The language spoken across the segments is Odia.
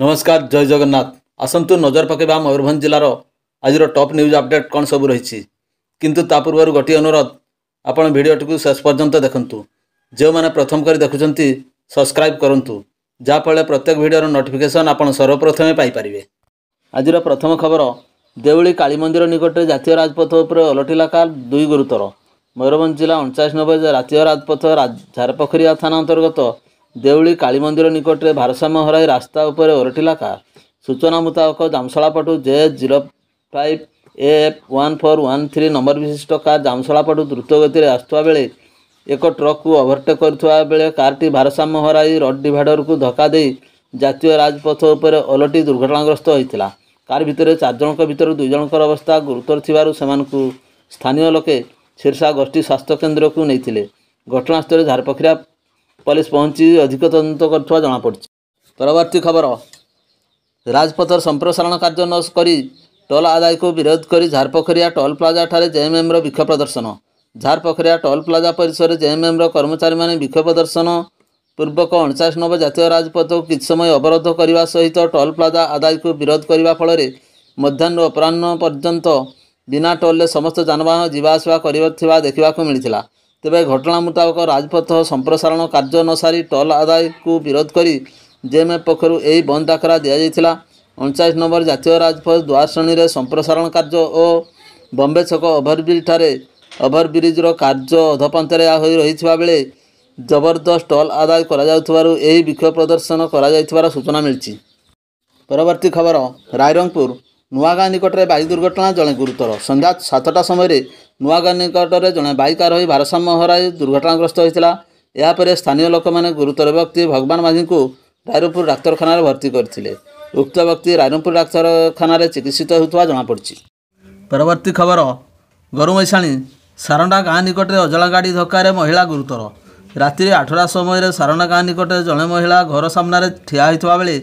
ନମସ୍କାର ଜୟ ଜଗନ୍ନାଥ ଆସନ୍ତୁ ନଜର ପକାଇବା ମୟୂରଭଞ୍ଜ ଜିଲ୍ଲାର ଆଜିର ଟପ୍ ନ୍ୟୁଜ୍ ଅପଡ଼େଟ୍ କ'ଣ ସବୁ ରହିଛି କିନ୍ତୁ ତା ପୂର୍ବରୁ ଗୋଟିଏ ଅନୁରୋଧ ଆପଣ ଭିଡ଼ିଓଟିକୁ ଶେଷ ପର୍ଯ୍ୟନ୍ତ ଦେଖନ୍ତୁ ଯେଉଁମାନେ ପ୍ରଥମ କରି ଦେଖୁଛନ୍ତି ସବସ୍କ୍ରାଇବ୍ କରନ୍ତୁ ଯାହାଫଳରେ ପ୍ରତ୍ୟେକ ଭିଡ଼ିଓର ନୋଟିଫିକେସନ୍ ଆପଣ ସର୍ବପ୍ରଥମେ ପାଇପାରିବେ ଆଜିର ପ୍ରଥମ ଖବର ଦେଉଳି କାଳୀ ମନ୍ଦିର ନିକଟରେ ଜାତୀୟ ରାଜପଥ ଉପରେ ଓଲଟିଲା କାର୍ ଦୁଇ ଗୁରୁତର ମୟୂରଭଞ୍ଜ ଜିଲ୍ଲା ଅଣଚାଳିଶ ନବେ ଜାତୀୟ ରାଜପଥ ଝାରପୋଖରିଆ ଥାନା ଅନ୍ତର୍ଗତ ଦେଉଳି କାଳୀମନ୍ଦିର ନିକଟରେ ଭାରସାମ୍ୟ ହରାଇ ରାସ୍ତା ଉପରେ ଓରଟିଲା କାର୍ ସୂଚନା ମୁତାବକ ଜାମଶଳାପଟୁ J zero five A F one four one three number ବିଶିଷ୍ଟ କାର୍ ଜାମଶଳାପଟୁ ଦ୍ରୁତଗତିରେ ଆସୁଥିବା ବେଳେ ଏକ ଟ୍ରକ୍କୁ ଓଭରଟେକ୍ କରୁଥିବା ବେଳେ କାର୍ଟି ଭାରସାମ୍ୟ ହରାଇ ରଡ଼୍ ଡିଭାଇଡ଼ରକୁ ଧକ୍କା ଦେଇ ଜାତୀୟ ରାଜପଥ ଉପରେ ଓଲଟି ଦୁର୍ଘଟଣାଗ୍ରସ୍ତ ହୋଇଥିଲା କାର୍ ଭିତରେ ଚାରିଜଣଙ୍କ ଭିତରୁ ଦୁଇ ଜଣଙ୍କର ଅବସ୍ଥା ଗୁରୁତର ଥିବାରୁ ସେମାନଙ୍କୁ ସ୍ଥାନୀୟ ଲୋକେ ଶୀର୍ଷା ଗୋଷ୍ଠୀ ସ୍ୱାସ୍ଥ୍ୟକେନ୍ଦ୍ରକୁ ନେଇଥିଲେ ଘଟଣାସ୍ଥଳରେ ଧାରପକ୍ରିୟା ପୋଲିସ ପହଞ୍ଚି ଅଧିକ ତଦନ୍ତ କରୁଥିବା ଜଣାପଡ଼ିଛି ପରବର୍ତ୍ତୀ ଖବର ରାଜପଥର ସମ୍ପ୍ରସାରଣ କାର୍ଯ୍ୟ ନ କରି ଟୋଲ ଆଦାୟକୁ ବିରୋଧ କରି ଝାରପୋଖରିଆ ଟୋଲ ପ୍ଲାଜାଠାରେ ଜେଏମ୍ଏମ୍ର ବିକ୍ଷୋଭ ପ୍ରଦର୍ଶନ ଝାରପୋଖରିଆ ଟୋଲ ପ୍ଲାଜା ପରିସରରେ ଜେଏମ୍ଏମ୍ର କର୍ମଚାରୀମାନେ ବିକ୍ଷୋଭ ପ୍ରଦର୍ଶନ ପୂର୍ବକ ଅଣଚାଶ ନମ୍ବର ଜାତୀୟ ରାଜପଥକୁ କିଛି ସମୟ ଅବରୋଧ କରିବା ସହିତ ଟୋଲ ପ୍ଲାଜା ଆଦାୟକୁ ବିରୋଧ କରିବା ଫଳରେ ମଧ୍ୟାହ୍ନରୁ ଅପରାହ୍ନ ପର୍ଯ୍ୟନ୍ତ ବିନା ଟୋଲରେ ସମସ୍ତ ଯାନବାହନ ଯିବା ଆସିବା କରିଥିବା ଦେଖିବାକୁ ମିଳିଥିଲା ତେବେ ଘଟଣା ମୁତାବକ ରାଜପଥ ସମ୍ପ୍ରସାରଣ କାର୍ଯ୍ୟ ନ ସାରି ଟଲ୍ ଆଦାୟକୁ ବିରୋଧ କରି ଜେଏମ୍ଏ ପକ୍ଷରୁ ଏହି ବନ୍ଦ ଡାକରା ଦିଆଯାଇଥିଲା ଅଣଚାଳିଶ ନମ୍ବର ଜାତୀୟ ରାଜପଥ ଶ୍ରେଣୀରେ ସମ୍ପ୍ରସାରଣ କାର୍ଯ୍ୟ ଓ ବମ୍ବେ ଛକ ଓଭରବ୍ରିଜ୍ ଠାରେ ଓଭରବ୍ରିଜ୍ର କାର୍ଯ୍ୟ ଅଧପାନ୍ତରେ ହୋଇ ରହିଥିବା ବେଳେ ଜବରଦସ୍ତ ଟଲ୍ ଆଦାୟ କରାଯାଉଥିବାରୁ ଏହି ବିକ୍ଷୋଭ ପ୍ରଦର୍ଶନ କରାଯାଇଥିବାର ସୂଚନା ମିଳିଛି ପରବର୍ତ୍ତୀ ଖବର ରାଇରଙ୍ଗପୁର ନୂଆଗାଁ ନିକଟରେ ବାଇକ୍ ଦୁର୍ଘଟଣା ଜଣେ ଗୁରୁତର ସନ୍ଧ୍ୟା ସାତଟା ସମୟରେ ନୂଆଗାଁ ନିକଟରେ ଜଣେ ବାଇକା ରହି ଭାରସାମ୍ୟ ହରାଇ ଦୁର୍ଘଟଣାଗ୍ରସ୍ତ ହୋଇଥିଲା ଏହାପରେ ସ୍ଥାନୀୟ ଲୋକମାନେ ଗୁରୁତର ବ୍ୟକ୍ତି ଭଗବାନ ମାଝୀଙ୍କୁ ରାଇରପୁର ଡାକ୍ତରଖାନାରେ ଭର୍ତ୍ତି କରିଥିଲେ ଉକ୍ତ ବ୍ୟକ୍ତି ରାଇରପୁର ଡାକ୍ତରଖାନାରେ ଚିକିତ୍ସିତ ହେଉଥିବା ଜଣାପଡ଼ିଛି ପରବର୍ତ୍ତୀ ଖବର ଗରୁମୈଶାଣୀ ସାରଣା ଗାଁ ନିକଟରେ ଅଜଣା ଗାଡ଼ି ଧକ୍କାରେ ମହିଳା ଗୁରୁତର ରାତିରେ ଆଠଟା ସମୟରେ ସାରଣା ଗାଁ ନିକଟରେ ଜଣେ ମହିଳା ଘର ସାମ୍ନାରେ ଠିଆ ହୋଇଥିବା ବେଳେ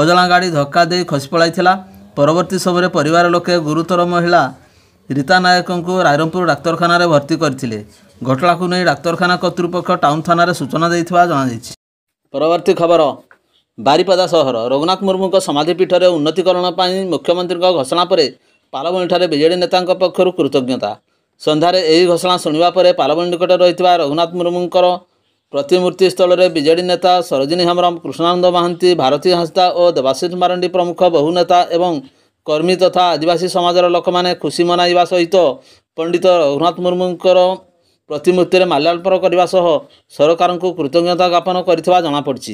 ଅଜଣା ଗାଡ଼ି ଧକ୍କା ଦେଇ ଖସି ପଳାଇଥିଲା ପରବର୍ତ୍ତୀ ସମୟରେ ପରିବାର ଲୋକେ ଗୁରୁତର ମହିଳା ରୀତା ନାୟକଙ୍କୁ ରାଇରଙ୍ଗପୁର ଡାକ୍ତରଖାନାରେ ଭର୍ତ୍ତି କରିଥିଲେ ଘଟଣାକୁ ନେଇ ଡାକ୍ତରଖାନା କର୍ତ୍ତୃପକ୍ଷ ଟାଉନ୍ ଥାନାରେ ସୂଚନା ଦେଇଥିବା ଜଣାଯାଇଛି ପରବର୍ତ୍ତୀ ଖବର ବାରିପଦା ସହର ରଘୁନାଥ ମୁର୍ମୁଙ୍କ ସମାଧିପୀଠରେ ଉନ୍ନତିକରଣ ପାଇଁ ମୁଖ୍ୟମନ୍ତ୍ରୀଙ୍କ ଘୋଷଣା ପରେ ପାଲବଣିଠାରେ ବିଜେଡ଼ି ନେତାଙ୍କ ପକ୍ଷରୁ କୃତଜ୍ଞତା ସନ୍ଧ୍ୟାରେ ଏହି ଘୋଷଣା ଶୁଣିବା ପରେ ପାଲବଣି ନିକଟରେ ରହିଥିବା ରଘୁନାଥ ମୁର୍ମୁଙ୍କର ପ୍ରତିମୂର୍ତ୍ତି ସ୍ଥଳରେ ବିଜେଡି ନେତା ସରୋଜିନୀ ହେମରମ୍ କୃଷ୍ଣାନନ୍ଦ ମହାନ୍ତି ଭାରତୀ ହାଁସ୍ଦା ଓ ଦେବାଶିଷ ମାରାଣ୍ଡି ପ୍ରମୁଖ ବହୁ ନେତା ଏବଂ କର୍ମୀ ତଥା ଆଦିବାସୀ ସମାଜର ଲୋକମାନେ ଖୁସି ମନାଇବା ସହିତ ପଣ୍ଡିତ ରଘୁନାଥ ମୁର୍ମୁଙ୍କର ପ୍ରତିମୂର୍ତ୍ତିରେ ମାଲ୍ୟାର୍ପଣ କରିବା ସହ ସରକାରଙ୍କୁ କୃତଜ୍ଞତା ଜ୍ଞାପନ କରିଥିବା ଜଣାପଡ଼ିଛି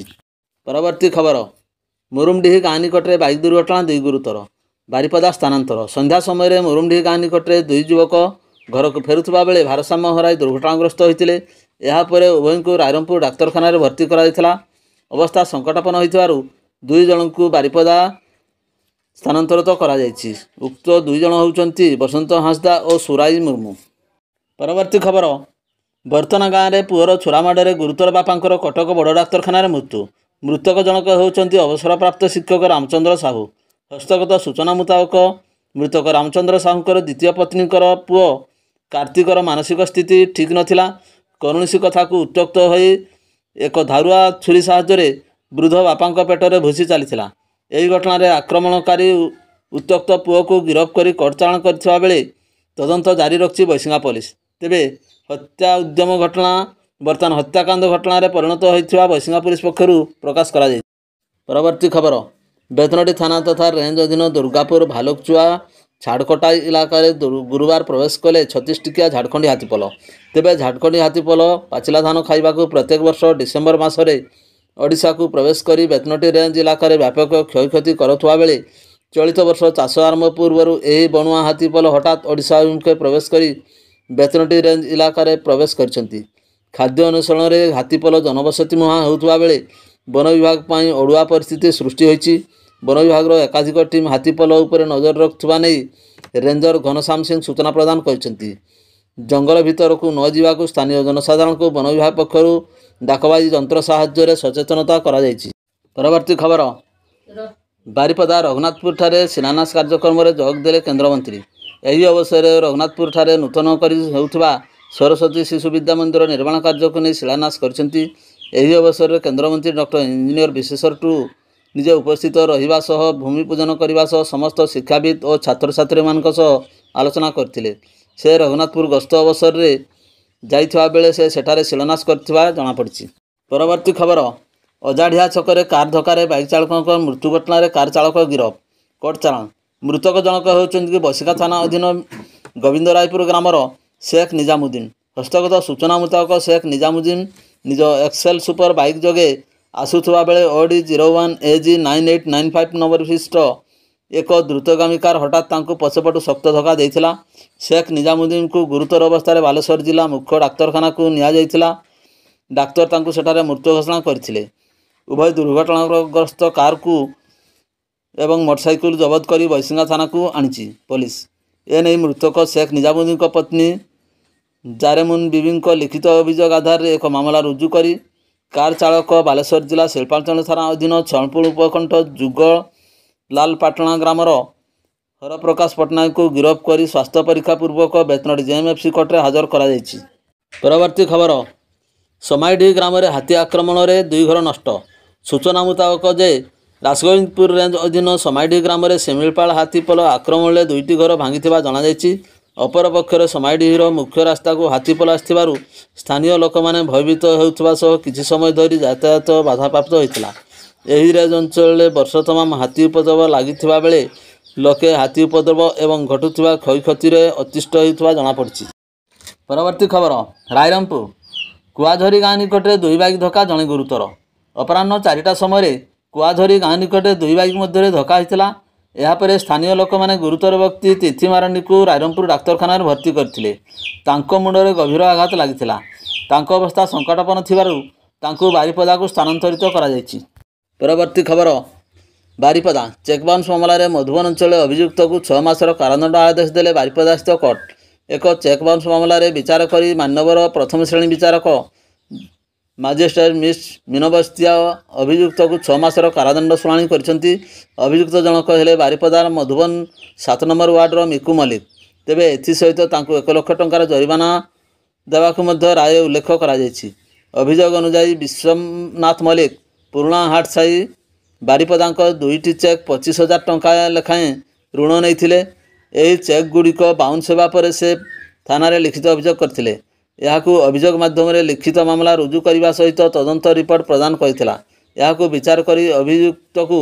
ପରବର୍ତ୍ତୀ ଖବର ମୁରୁମଡିହି ଗାଁ ନିକଟରେ ବାଇକ୍ ଦୁର୍ଘଟଣା ଦୁଇ ଗୁରୁତର ବାରିପଦା ସ୍ଥାନାନ୍ତର ସନ୍ଧ୍ୟା ସମୟରେ ମୁରୁମଡିହି ଗାଁ ନିକଟରେ ଦୁଇ ଯୁବକ ଘରକୁ ଫେରୁଥିବା ବେଳେ ଭାରସାମ୍ୟ ହରାଇ ଦୁର୍ଘଟଣାଗ୍ରସ୍ତ ହୋଇଥିଲେ ଏହାପରେ ଉଭୟଙ୍କୁ ରାଇରଙ୍ଗପୁର ଡାକ୍ତରଖାନାରେ ଭର୍ତ୍ତି କରାଯାଇଥିଲା ଅବସ୍ଥା ସଙ୍କଟାପନ୍ନ ହୋଇଥିବାରୁ ଦୁଇ ଜଣଙ୍କୁ ବାରିପଦା ସ୍ଥାନାନ୍ତରିତ କରାଯାଇଛି ଉକ୍ତ ଦୁଇ ଜଣ ହେଉଛନ୍ତି ବସନ୍ତ ହାଁସଦା ଓ ସୁରାଇ ମୁର୍ମୁ ପରବର୍ତ୍ତୀ ଖବର ବର୍ତ୍ତମାନ ଗାଁରେ ପୁଅର ଛୁରା ମାଡ଼ରେ ଗୁରୁତର ବାପାଙ୍କର କଟକ ବଡ଼ ଡାକ୍ତରଖାନାରେ ମୃତ୍ୟୁ ମୃତକ ଜଣକ ହେଉଛନ୍ତି ଅବସରପ୍ରାପ୍ତ ଶିକ୍ଷକ ରାମଚନ୍ଦ୍ର ସାହୁ ହସ୍ତଗତ ସୂଚନା ମୁତାବକ ମୃତକ ରାମଚନ୍ଦ୍ର ସାହୁଙ୍କର ଦ୍ୱିତୀୟ ପତ୍ନୀଙ୍କର ପୁଅ କାର୍ତ୍ତିକର ମାନସିକ ସ୍ଥିତି ଠିକ୍ ନଥିଲା କୌଣସି କଥାକୁ ଉତ୍ତ୍ୟକ୍ତ ହୋଇ ଏକ ଧାରୁଆ ଛୁରୀ ସାହାଯ୍ୟରେ ବୃଦ୍ଧ ବାପାଙ୍କ ପେଟରେ ଭୁସି ଚାଲିଥିଲା ଏହି ଘଟଣାରେ ଆକ୍ରମଣକାରୀ ଉତ୍ତ୍ୟକ୍ତ ପୁଅକୁ ଗିରଫ କରି କଟଚାଳନ କରିଥିବା ବେଳେ ତଦନ୍ତ ଜାରି ରଖିଛି ବୈଶିଙ୍ଗା ପୋଲିସ ତେବେ ହତ୍ୟା ଉଦ୍ୟମ ଘଟଣା ବର୍ତ୍ତମାନ ହତ୍ୟାକାଣ୍ଡ ଘଟଣାରେ ପରିଣତ ହୋଇଥିବା ବୈଶିଙ୍ଗା ପୋଲିସ ପକ୍ଷରୁ ପ୍ରକାଶ କରାଯାଇଛି ପରବର୍ତ୍ତୀ ଖବର ବେତନଟୀ ଥାନା ତଥା ରେଞ୍ଜ ଅଧୀନ ଦୁର୍ଗାପୁର ଭାଲୁକଚୁଆ ଝାଡ଼ଖଟା ଇଲାକାରେ ଗୁରୁବାର ପ୍ରବେଶ କଲେ ଛତିଶ ଟିକିଆ ଝାଡ଼ଖଣ୍ଡି ହାତୀପଲ ତେବେ ଝାଡ଼ଖଣ୍ଡି ହାତୀପଲ ପାଚିଲା ଧାନ ଖାଇବାକୁ ପ୍ରତ୍ୟେକ ବର୍ଷ ଡିସେମ୍ବର ମାସରେ ଓଡ଼ିଶାକୁ ପ୍ରବେଶ କରି ବେତନଟି ରେଞ୍ଜ ଇଲାକାରେ ବ୍ୟାପକ କ୍ଷୟକ୍ଷତି କରୁଥିବା ବେଳେ ଚଳିତ ବର୍ଷ ଚାଷ ଆରମ୍ଭ ପୂର୍ବରୁ ଏହି ବଣୁଆ ହାତୀପଲ ହଠାତ୍ ଓଡ଼ିଶା ଅଭିମୁଖେ ପ୍ରବେଶ କରି ବେତନଟି ରେଞ୍ଜ ଇଲାକାରେ ପ୍ରବେଶ କରିଛନ୍ତି ଖାଦ୍ୟ ଅନୁସରଣରେ ହାତୀପଲ ଜନବସତି ମୁହାଁ ହେଉଥିବା ବେଳେ ବନ ବିଭାଗ ପାଇଁ ଅଡ଼ୁଆ ପରିସ୍ଥିତି ସୃଷ୍ଟି ହୋଇଛି ବନ ବିଭାଗର ଏକାଧିକ ଟିମ୍ ହାତୀପଲ ଉପରେ ନଜର ରଖୁଥିବା ନେଇ ରେଞ୍ଜର ଘନଶ୍ୟାମ ସିଂ ସୂଚନା ପ୍ରଦାନ କରିଛନ୍ତି ଜଙ୍ଗଲ ଭିତରକୁ ନ ଯିବାକୁ ସ୍ଥାନୀୟ ଜନସାଧାରଣଙ୍କୁ ବନ ବିଭାଗ ପକ୍ଷରୁ ଡାକବାଜି ଯନ୍ତ୍ର ସାହାଯ୍ୟରେ ସଚେତନତା କରାଯାଇଛି ପରବର୍ତ୍ତୀ ଖବର ବାରିପଦା ରଘୁନାଥପୁରଠାରେ ଶିଳାନ୍ୟାସ କାର୍ଯ୍ୟକ୍ରମରେ ଯୋଗ ଦେଲେ କେନ୍ଦ୍ରମନ୍ତ୍ରୀ ଏହି ଅବସରରେ ରଘୁନାଥପୁରଠାରେ ନୂତନ କରି ହେଉଥିବା ସରସ୍ୱତୀ ଶିଶୁ ବିଦ୍ୟା ମନ୍ଦିର ନିର୍ମାଣ କାର୍ଯ୍ୟକୁ ନେଇ ଶିଳାନ୍ୟାସ କରିଛନ୍ତି ଏହି ଅବସରରେ କେନ୍ଦ୍ରମନ୍ତ୍ରୀ ଡକ୍ଟର ଇଞ୍ଜିନିୟର ବିଶେଷର ଟୁ ନିଜେ ଉପସ୍ଥିତ ରହିବା ସହ ଭୂମିପୂଜନ କରିବା ସହ ସମସ୍ତ ଶିକ୍ଷାବିତ୍ ଓ ଛାତ୍ରଛାତ୍ରୀମାନଙ୍କ ସହ ଆଲୋଚନା କରିଥିଲେ ସେ ରଘୁନାଥପୁର ଗସ୍ତ ଅବସରରେ ଯାଇଥିବା ବେଳେ ସେ ସେଠାରେ ଶିଳାନ୍ୟାସ କରିଥିବା ଜଣାପଡ଼ିଛି ପରବର୍ତ୍ତୀ ଖବର ଅଜାଢ଼ିଆ ଛକରେ କାର୍ ଧକ୍କାରେ ବାଇକ୍ ଚାଳକଙ୍କ ମୃତ୍ୟୁ ଘଟଣାରେ କାର୍ ଚାଳକ ଗିରଫ କୋର୍ଟ ଚାଲାଣ ମୃତକ ଜଣକ ହେଉଛନ୍ତି ବସିକା ଥାନା ଅଧୀନ ଗୋବିନ୍ଦ ରାୟପୁର ଗ୍ରାମର ଶେଖ୍ ନିଜାମୁଦ୍ଦିନ ହସ୍ତଗତ ସୂଚନା ମୁତାବକ ଶେଖ୍ ନିଜାମୁଦ୍ଦିନ ନିଜ ଏକ୍ସେଲ୍ ସୁପର୍ ବାଇକ୍ ଯୋଗେ ଆସୁଥିବା ବେଳେ O D zero one A G nine eight nine five number ବିଶିଷ୍ଟ ଏକ ଦ୍ରୁତଗାମୀ କାର୍ ହଠାତ୍ ତାଙ୍କୁ ପଛପଟୁ ଶକ୍ତ ଧକ୍କା ଦେଇଥିଲା ଶେଖ୍ ନିଜାମୁଦ୍ଦିନ୍ଙ୍କୁ ଗୁରୁତର ଅବସ୍ଥାରେ ବାଲେଶ୍ୱର ଜିଲ୍ଲା ମୁଖ୍ୟ ଡାକ୍ତରଖାନାକୁ ନିଆଯାଇଥିଲା ଡାକ୍ତର ତାଙ୍କୁ ସେଠାରେ ମୃତ ଘୋଷଣା କରିଥିଲେ ଉଭୟ ଦୁର୍ଘଟଣାଗ୍ରସ୍ତ କାର୍କୁ ଏବଂ ମୋଟରସାଇକେଲ ଜବତ କରି ବୈଶିଙ୍ଗା ଥାନାକୁ ଆଣିଛି ପୋଲିସ ନେଇ ମୃତକ ଶେଖ୍ ନିଜାମୁଦ୍ଦିନ୍ଙ୍କ ପତ୍ନୀ ଜାରେମୁନ୍ ବିବିଙ୍କ ଲିଖିତ ଅଭିଯୋଗ ଆଧାରରେ ଏକ ମାମଲା ରୁଜୁ କରି କାର୍ ଚାଳକ ବାଲେଶ୍ୱର ଜିଲ୍ଲା ଶିଳ୍ପାଞ୍ଚଳ ଥାନା ଅଧୀନ ଛଣପୁର ଉପକଣ୍ଠ ଲାଲପାଟଣା ଗ୍ରାମର ହରପ୍ରକାଶ ପଟ୍ଟନାୟକଙ୍କୁ ଗିରଫ କରି ସ୍ୱାସ୍ଥ୍ୟ ପରୀକ୍ଷା ପୂର୍ବକ ବେତନଟି ଜେଏମ୍ଏଫ୍ସି କୋର୍ଟରେ ହାଜର କରାଯାଇଛି ପରବର୍ତ୍ତୀ ଖବର ସମାଇଡି ଗ୍ରାମରେ ହାତୀ ଆକ୍ରମଣରେ ଦୁଇ ଘର ନଷ୍ଟ ସୂଚନା ମୁତାବକ ଯେ ରାସଗୋବିନ୍ଦପୁର ରେଞ୍ଜ ଅଧୀନ ସମାଇଡି ଗ୍ରାମରେ ଶିମିଳିପାଳ ହାତୀ ପୋଲ ଆକ୍ରମଣରେ ଦୁଇଟି ଘର ଭାଙ୍ଗିଥିବା ଜଣାଯାଇଛି ଅପରପକ୍ଷରେ ସମାଇଡ଼ିହିର ମୁଖ୍ୟ ରାସ୍ତାକୁ ହାତୀ ପଲ ଆସିଥିବାରୁ ସ୍ଥାନୀୟ ଲୋକମାନେ ଭୟଭୀତ ହେଉଥିବା ସହ କିଛି ସମୟ ଧରି ଯାତାୟାତ ବାଧାପ୍ରାପ୍ତ ହୋଇଥିଲା ଏହି ରାଜ ଅଞ୍ଚଳରେ ବର୍ଷ ତମାମ ହାତୀ ଉପଦ୍ରବ ଲାଗିଥିବା ବେଳେ ଲୋକେ ହାତୀ ଉପଦ୍ରବ ଏବଂ ଘଟୁଥିବା କ୍ଷୟକ୍ଷତିରେ ଅତିଷ୍ଠ ହେଉଥିବା ଜଣାପଡ଼ିଛି ପରବର୍ତ୍ତୀ ଖବର ରାଇରଙ୍ଗପୁର କୁଆଝରି ଗାଁ ନିକଟରେ ଦୁଇ ବାଇକ୍ ଧକ୍କା ଜଣେ ଗୁରୁତର ଅପରାହ୍ନ ଚାରିଟା ସମୟରେ କୁଆଝରି ଗାଁ ନିକଟରେ ଦୁଇ ବାଇକ୍ ମଧ୍ୟରେ ଧକ୍କା ହୋଇଥିଲା ଏହାପରେ ସ୍ଥାନୀୟ ଲୋକମାନେ ଗୁରୁତର ବ୍ୟକ୍ତି ତିଥି ମାରାଣ୍ଡିକୁ ରାଇରଙ୍ଗପୁର ଡାକ୍ତରଖାନାରେ ଭର୍ତ୍ତି କରିଥିଲେ ତାଙ୍କ ମୁଣ୍ଡରେ ଗଭୀର ଆଘାତ ଲାଗିଥିଲା ତାଙ୍କ ଅବସ୍ଥା ସଙ୍କଟପନ୍ନ ଥିବାରୁ ତାଙ୍କୁ ବାରିପଦାକୁ ସ୍ଥାନାନ୍ତରିତ କରାଯାଇଛି ପରବର୍ତ୍ତୀ ଖବର ବାରିପଦା ଚେକ୍ବାଉନ୍ସ ମାମଲାରେ ମଧୁବନ ଅଞ୍ଚଳରେ ଅଭିଯୁକ୍ତକୁ ଛଅ ମାସର କାରାଦଣ୍ଡ ଆଦେଶ ଦେଲେ ବାରିପଦାସ୍ଥିତ କୋର୍ଟ ଏକ ଚେକ୍ବାଉନ୍ସ ମାମଲାରେ ବିଚାର କରି ମାନ୍ୟବର ପ୍ରଥମ ଶ୍ରେଣୀ ବିଚାରକ ମାଜିଷ୍ଟ୍ରେଟ୍ ମିସ୍ ମିନବସ୍ତିଆ ଅଭିଯୁକ୍ତକୁ ଛଅ ମାସର କାରାଦଣ୍ଡ ଶୁଣାଣି କରିଛନ୍ତି ଅଭିଯୁକ୍ତ ଜଣକ ହେଲେ ବାରିପଦାର ମଧୁବନ ସାତ ନମ୍ବର ୱାର୍ଡ଼ର ମିକୁ ମଲ୍ଲିକ ତେବେ ଏଥିସହିତ ତାଙ୍କୁ ଏକ ଲକ୍ଷ ଟଙ୍କାର ଜରିମାନା ଦେବାକୁ ମଧ୍ୟ ରାୟ ଉଲ୍ଲେଖ କରାଯାଇଛି ଅଭିଯୋଗ ଅନୁଯାୟୀ ବିଶ୍ୱନାଥ ମଲ୍ଲିକ ପୁରୁଣା ହାଟ ସାହି ବାରିପଦାଙ୍କ ଦୁଇଟି ଚେକ୍ ପଚିଶ ହଜାର ଟଙ୍କା ଲେଖାଏଁ ଋଣ ନେଇଥିଲେ ଏହି ଚେକ୍ ଗୁଡ଼ିକ ବାଉନ୍ସ ହେବା ପରେ ସେ ଥାନାରେ ଲିଖିତ ଅଭିଯୋଗ କରିଥିଲେ ଏହାକୁ ଅଭିଯୋଗ ମାଧ୍ୟମରେ ଲିଖିତ ମାମଲା ରୁଜୁ କରିବା ସହିତ ତଦନ୍ତ ରିପୋର୍ଟ ପ୍ରଦାନ କରିଥିଲା ଏହାକୁ ବିଚାର କରି ଅଭିଯୁକ୍ତକୁ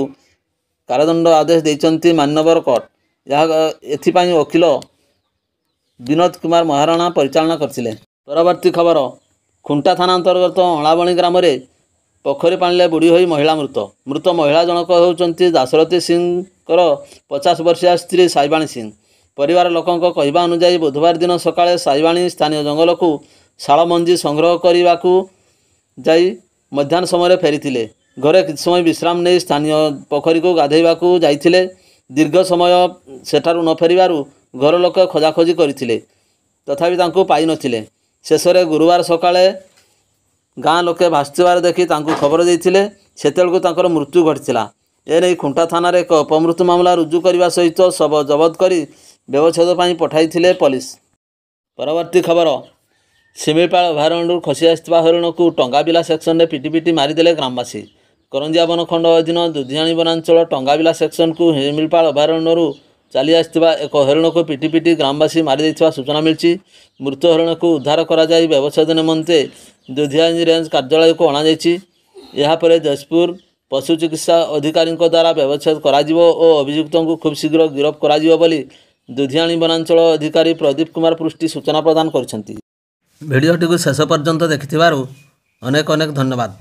କାରାଦଣ୍ଡ ଆଦେଶ ଦେଇଛନ୍ତି ମାନ୍ୟବର କୋର୍ଟ ଏହା ଏଥିପାଇଁ ଓକିଲ ବିନୋଦ କୁମାର ମହାରଣା ପରିଚାଳନା କରିଥିଲେ ପରବର୍ତ୍ତୀ ଖବର ଖୁଣ୍ଟା ଥାନା ଅନ୍ତର୍ଗତ ଅଁଳାବଣୀ ଗ୍ରାମରେ ପୋଖରୀ ପାଣିଲେ ବୁଡ଼ି ହୋଇ ମହିଳା ମୃତ ମୃତ ମହିଳା ଜଣକ ହେଉଛନ୍ତି ଦାଶରଥୀ ସିଂଙ୍କର ପଚାଶ ବର୍ଷିଆ ସ୍ତ୍ରୀ ସାଇବାଣୀ ସିଂ ପରିବାର ଲୋକଙ୍କ କହିବା ଅନୁଯାୟୀ ବୁଧବାର ଦିନ ସକାଳେ ସାଇବାଣୀ ସ୍ଥାନୀୟ ଜଙ୍ଗଲକୁ ଶାଳ ମଞ୍ଜି ସଂଗ୍ରହ କରିବାକୁ ଯାଇ ମଧ୍ୟାହ୍ନ ସମୟରେ ଫେରିଥିଲେ ଘରେ କିଛି ସମୟ ବିଶ୍ରାମ ନେଇ ସ୍ଥାନୀୟ ପୋଖରୀକୁ ଗାଧୋଇବାକୁ ଯାଇଥିଲେ ଦୀର୍ଘ ସମୟ ସେଠାରୁ ନ ଫେରିବାରୁ ଘର ଲୋକ ଖୋଜାଖୋଜି କରିଥିଲେ ତଥାପି ତାଙ୍କୁ ପାଇନଥିଲେ ଶେଷରେ ଗୁରୁବାର ସକାଳେ ଗାଁ ଲୋକେ ଭାସୁଥିବାର ଦେଖି ତାଙ୍କୁ ଖବର ଦେଇଥିଲେ ସେତେବେଳକୁ ତାଙ୍କର ମୃତ୍ୟୁ ଘଟିଥିଲା ଏ ନେଇ ଖୁଣ୍ଟା ଥାନାରେ ଏକ ଅପମୃତ୍ୟୁ ମାମଲା ରୁଜୁ କରିବା ସହିତ ଶବ ଜବତ କରି ବ୍ୟବଚ୍ଛେଦ ପାଇଁ ପଠାଇଥିଲେ ପୋଲିସ ପରବର୍ତ୍ତୀ ଖବର ଶିମିଳିପାଳ ଅଭୟାରଣ୍ୟରୁ ଖସି ଆସିଥିବା ହରିଣକୁ ଟଙ୍ଗାବିଲା ସେକ୍ସନରେ ପିଟି ପିଟି ମାରିଦେଲେ ଗ୍ରାମବାସୀ କରଞ୍ଜିଆ ବନଖଣ୍ଡ ଅଧୀନ ଦୁଧିଆଣୀ ବନାଞ୍ଚଳ ଟଙ୍ଗାବିଲା ସେକ୍ସନକୁ ଶିମିଳିପାଳ ଅଭୟାରଣ୍ୟରୁ ଚାଲି ଆସିଥିବା ଏକ ହରିଣକୁ ପିଟି ପିଟି ଗ୍ରାମବାସୀ ମାରିଦେଇଥିବା ସୂଚନା ମିଳିଛି ମୃତ ହରିଣକୁ ଉଦ୍ଧାର କରାଯାଇ ବ୍ୟବଚ୍ଛେଦ ନିମନ୍ତେ ଦୁଧିଆଣୀ ରେଞ୍ଜ କାର୍ଯ୍ୟାଳୟକୁ ଅଣାଯାଇଛି ଏହାପରେ ଯାଜପୁର ପଶୁ ଚିକିତ୍ସା ଅଧିକାରୀଙ୍କ ଦ୍ୱାରା ବ୍ୟବଚ୍ଛେଦ କରାଯିବ ଓ ଅଭିଯୁକ୍ତଙ୍କୁ ଖୁବ୍ ଶୀଘ୍ର ଗିରଫ କରାଯିବ ବୋଲି ଦୁଧିଆଣି ବନାଞ୍ଚଳ ଅଧିକାରୀ ପ୍ରଦୀପ କୁମାର ପୃଷ୍ଟି ସୂଚନା ପ୍ରଦାନ କରିଛନ୍ତି ଭିଡ଼ିଓଟିକୁ ଶେଷ ପର୍ଯ୍ୟନ୍ତ ଦେଖିଥିବାରୁ ଅନେକ ଅନେକ ଧନ୍ୟବାଦ